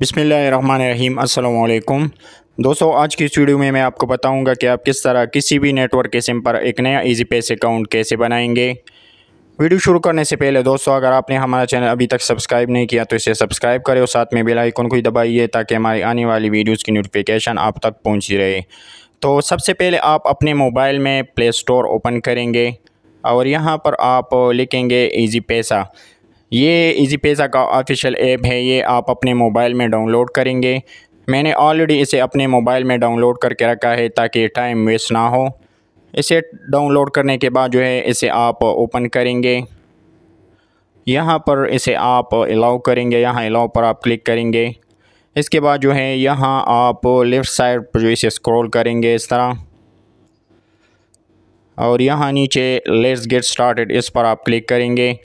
बिसमीम अल्लाम दोस्तों आज की इस वीडियो में मैं आपको बताऊंगा कि आप किस तरह किसी भी नेटवर्क के सिम पर एक नया इजी पेस अकाउंट कैसे बनाएंगे वीडियो शुरू करने से पहले दोस्तों अगर आपने हमारा चैनल अभी तक सब्सक्राइब नहीं किया तो इसे सब्सक्राइब करें और साथ में बेल आइकन को ही दबाइए ताकि हमारी आने वाली वीडियोस की नोटिफिकेशन आप तक पहुंची रहे तो सबसे पहले आप अपने मोबाइल में प्ले स्टोर ओपन करेंगे और यहाँ पर आप लिखेंगे ईजी पैसा ये ईजी पैसा का ऑफिशियल ऐप है ये आप अपने मोबाइल में डाउनलोड करेंगे मैंने ऑलरेडी इसे अपने मोबाइल में डाउनलोड करके रखा है ताकि टाइम वेस्ट ना हो इसे डाउनलोड करने के बाद जो है इसे आप ओपन करेंगे यहाँ पर इसे आप अलाउ करेंगे यहाँ अलाउ पर आप क्लिक करेंगे इसके बाद जो है यहाँ आप लेफ़्ट साइड पर जो इसे स्क्रॉल करेंगे इस तरह और यहाँ नीचे लेट्स गेट स्टार्टेड इस पर आप क्लिक करेंगे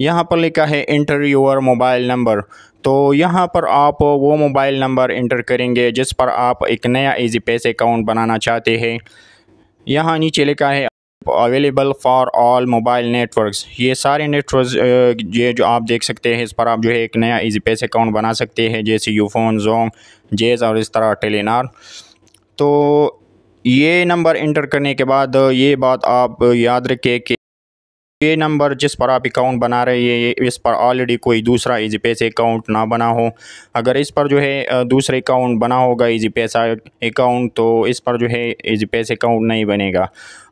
यहाँ पर लिखा है इंटर योर मोबाइल नंबर तो यहाँ पर आप वो मोबाइल नंबर इंटर करेंगे जिस पर आप एक नया इजी पैसे अकाउंट बनाना चाहते हैं यहाँ नीचे लिखा है available for all mobile networks ये सारे नेटवर्क ये जो आप देख सकते हैं इस पर आप जो है एक नया इजी पैसे अकाउंट बना सकते हैं जैसे यूफोन जोंग जेज और इस तरह टेलीनार तो ये नंबर इंटर करने के बाद ये बात आप याद रखें कि ये नंबर जिस पर आप अकाउंट बना रहे हैं इस पर ऑलरेडी कोई दूसरा इजी पैसे अकाउंट ना बना हो अगर इस पर जो है दूसरे अकाउंट बना होगा इजी पैसा अकाउंट तो इस पर जो है इजी पैसे अकाउंट नहीं बनेगा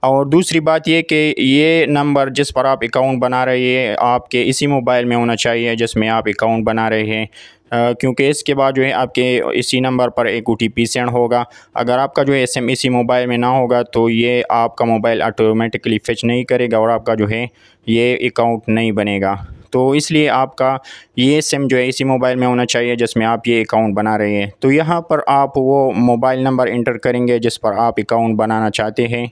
और दूसरी बात ये कि ये नंबर जिस पर आप अकाउंट बना रहे हैं आपके इसी मोबाइल में होना चाहिए जिसमें आप अकाउंट बना रहे हैं क्योंकि इसके बाद जो है आपके इसी नंबर पर एक ओ सेंड होगा अगर आपका जो है एस एम इसी मोबाइल में ना होगा तो ये आपका मोबाइल ऑटोमेटिकली फिच नहीं करेगा और आपका जो है ये अकाउंट नहीं बनेगा तो इसलिए आपका ये सिम जो है इसी मोबाइल में होना चाहिए जिसमें आप ये अकाउंट बना रहे हैं तो यहाँ पर आप वो मोबाइल नंबर इंटर करेंगे जिस पर आप अकाउंट बनाना चाहते हैं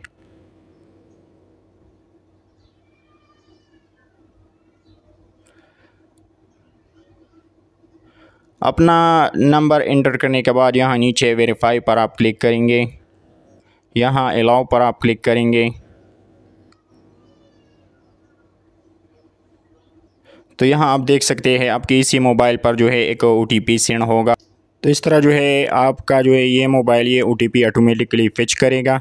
अपना नंबर इंटर करने के बाद यहाँ नीचे वेरीफाई पर आप क्लिक करेंगे यहाँ अलाउ पर आप क्लिक करेंगे तो यहाँ आप देख सकते हैं आपके इसी मोबाइल पर जो है एक ओ टी सेंड होगा तो इस तरह जो है आपका जो है ये मोबाइल ये ओ टी ऑटोमेटिकली फ़िच करेगा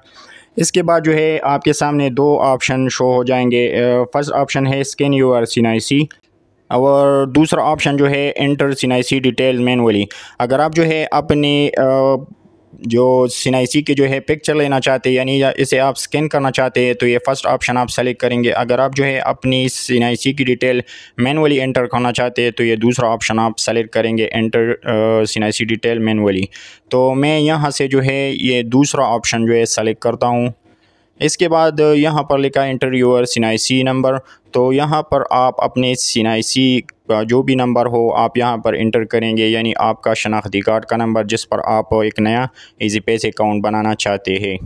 इसके बाद जो है आपके सामने दो ऑप्शन शो हो जाएंगे फर्स्ट ऑप्शन है स्कैन आर सी नाई सी और दूसरा ऑप्शन जो है इंटर सिनाइसी डिटेल मैनुअली अगर आप जो है अपने जो सिनाइसी की जो है पिक्चर लेना चाहते हैं यानी इसे आप स्कैन करना चाहते हैं तो ये फ़र्स्ट ऑप्शन आप सेलेक्ट करेंगे अगर आप जो है अपनी सिनाइसी की डिटेल मैनुअली एंटर करना चाहते हैं तो ये दूसरा ऑप्शन आप सेलेक्ट करेंगे एंटर सिनाइसी डिटेल मैनुअली तो मैं यहाँ से जो है ये दूसरा ऑप्शन जो है सेलेक्ट करता हूँ इसके बाद यहाँ पर लिखा इंटरव्यूअर सिनाइसी नंबर तो यहाँ पर आप अपने सिनाइसी का जो भी नंबर हो आप यहाँ पर इंटर करेंगे यानी आपका शनाख्ती कार्ड का नंबर जिस पर आप एक नया इजी पेस अकाउंट बनाना चाहते हैं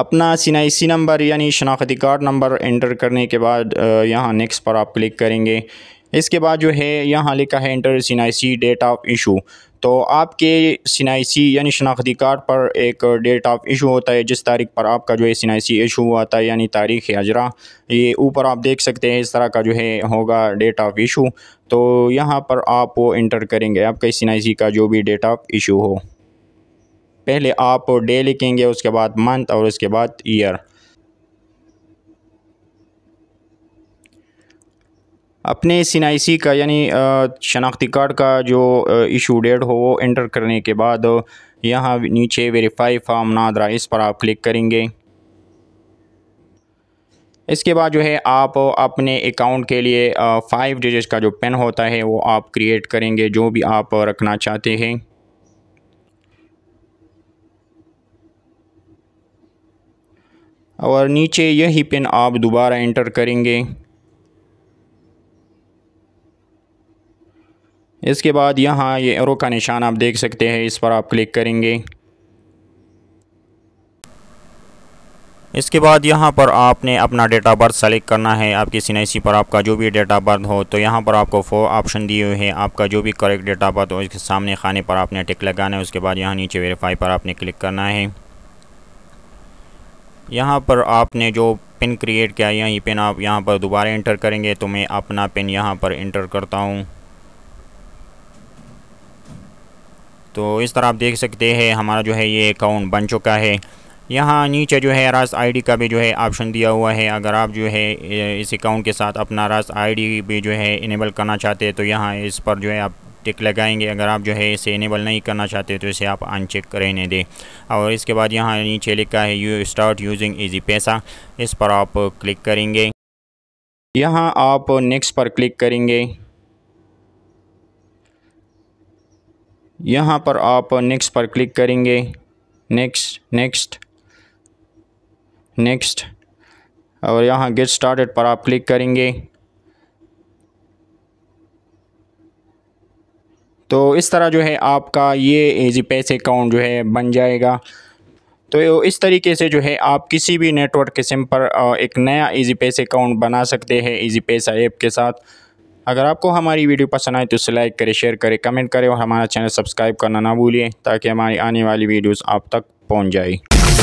अपना सी नंबर यानी शनाख्ती कार्ड नंबर एंटर करने के बाद यहाँ नेक्स्ट पर आप क्लिक करेंगे इसके बाद जो है यहाँ लिखा है इंटर सी डेट ऑफ इशू तो आपके सी यानी शनाख्ती कार्ड पर एक डेट ऑफ इशू होता है जिस तारीख पर आपका जो है सी इशू हुआ था यानी तारीख हजरा ये ऊपर आप देख सकते हैं इस तरह का जो है होगा डेट ऑफ इशू तो यहाँ पर आप वो इंटर करेंगे आपके सी का जो भी डेट ऑफ इशू हो पहले आप डे लिखेंगे उसके बाद मंथ और उसके बाद ईयर अपने सिनाइसी का यानी शनाख्ती कार्ड का जो इशू डेट हो वो एंटर करने के बाद यहाँ नीचे वेरीफाई फॉर्म नादरा इस पर आप क्लिक करेंगे इसके बाद जो है आप अपने अकाउंट के लिए फाइव डिजिट का जो पेन होता है वो आप क्रिएट करेंगे जो भी आप रखना चाहते हैं और नीचे यही पिन आप दोबारा इंटर करेंगे इसके बाद यहाँ ये एरो का निशान आप देख सकते हैं इस पर आप क्लिक करेंगे इसके बाद यहाँ पर आपने अपना डेट ऑफ बर्थ सेलेक्ट करना है आपकी सी पर आपका जो भी डेट ऑफ बर्थ हो तो यहाँ पर आपको फोर ऑप्शन दिए हुए हैं आपका जो भी करेक्ट डेट ऑफ बर्थ हो इसके सामने खाने पर आपने टिक लगाना है उसके बाद यहाँ नीचे वेरीफाई पर आपने क्लिक करना है यहाँ पर आपने जो पिन क्रिएट किया यही पिन आप यहाँ पर दोबारा इंटर करेंगे तो मैं अपना पिन यहाँ पर इंटर करता हूँ तो इस तरह आप देख सकते हैं हमारा जो है ये अकाउंट बन चुका है यहाँ नीचे जो है रास आईडी का भी जो है ऑप्शन दिया हुआ है अगर आप जो है इस अकाउंट के साथ अपना रास आईडी भी जो है इनेबल करना चाहते हैं तो यहाँ इस पर जो है आप टिक लगाएंगे अगर आप जो है इसे इनेबल नहीं करना चाहते तो इसे आप अनचेक रहने दें और इसके बाद यहाँ नीचे लिखा है यू स्टार्ट यूजिंग इजी पैसा इस पर आप क्लिक करेंगे यहाँ आप नेक्स्ट पर क्लिक करेंगे यहाँ पर आप नेक्स्ट पर क्लिक करेंगे नेक्स्ट नेक्स्ट नेक्स्ट और यहाँ गेट स्टार्टेड पर आप क्लिक करेंगे तो इस तरह जो है आपका ये जी पैसे अकाउंट जो है बन जाएगा तो इस तरीके से जो है आप किसी भी नेटवर्क के सिम पर एक नया इजी पैसे अकाउंट बना सकते हैं इजी पैसा ऐप के साथ अगर आपको हमारी वीडियो पसंद आए तो उसे लाइक करें शेयर करें कमेंट करें और हमारा चैनल सब्सक्राइब करना ना भूलिए ताकि हमारी आने वाली वीडियोज़ आप तक पहुँच जाए